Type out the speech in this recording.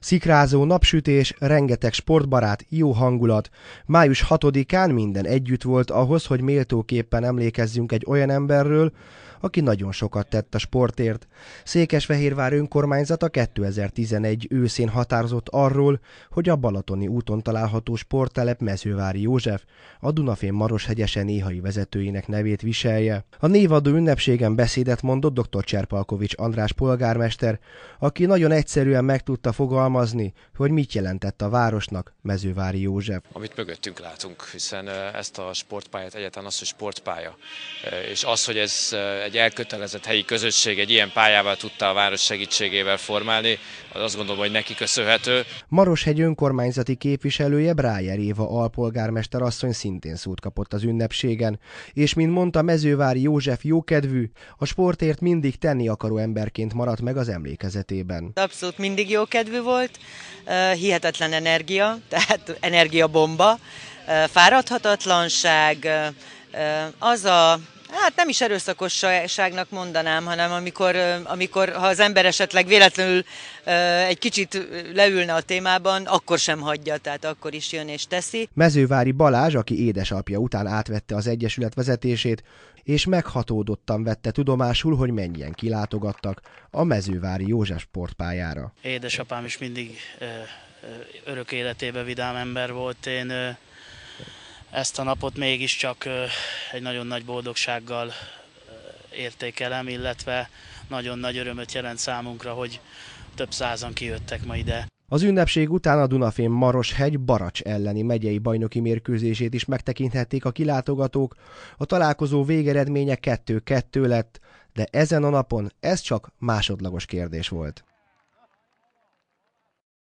Szikrázó napsütés, rengeteg sportbarát, jó hangulat. Május 6-án minden együtt volt ahhoz, hogy méltóképpen emlékezzünk egy olyan emberről, aki nagyon sokat tett a sportért. Székesfehérvár önkormányzata 2011 őszén határozott arról, hogy a Balatoni úton található sporttelep Mezővári József, a Dunafén Maroshegyesen néhai vezetőinek nevét viselje. A névadó ünnepségen beszédet mondott dr. Cserpalkovics András polgármester, aki nagyon egyszerűen meg tudta fogalmazni, hogy mit jelentett a városnak Mezővári József. Amit mögöttünk látunk, hiszen eh, ezt a sportpályát egyáltalán az, hogy sportpálya, eh, és az, hogy ez eh, egy egy elkötelezett helyi közösség egy ilyen pályával tudta a város segítségével formálni, az azt gondolom, hogy neki köszönhető. Maroshegy önkormányzati képviselője Brájer Éva alpolgármester asszony szintén szót kapott az ünnepségen, és mint mondta Mezővári József jókedvű, a sportért mindig tenni akaró emberként maradt meg az emlékezetében. Abszolút mindig jókedvű volt, hihetetlen energia, tehát energiabomba, fáradhatatlanság, az a Hát nem is erőszakosságnak mondanám, hanem amikor, amikor ha az ember esetleg véletlenül egy kicsit leülne a témában, akkor sem hagyja, tehát akkor is jön és teszi. Mezővári Balázs, aki édesapja után átvette az Egyesület vezetését, és meghatódottan vette tudomásul, hogy mennyien kilátogattak a Mezővári József sportpályára. Édesapám is mindig örök életébe vidám ember volt. Én ezt a napot mégiscsak egy nagyon nagy boldogsággal értékelem, illetve nagyon nagy örömöt jelent számunkra, hogy több százan kijöttek ma ide. Az ünnepség után a maros Maroshegy Baracs elleni megyei bajnoki mérkőzését is megtekinthették a kilátogatók. A találkozó végeredménye 2-2 lett, de ezen a napon ez csak másodlagos kérdés volt.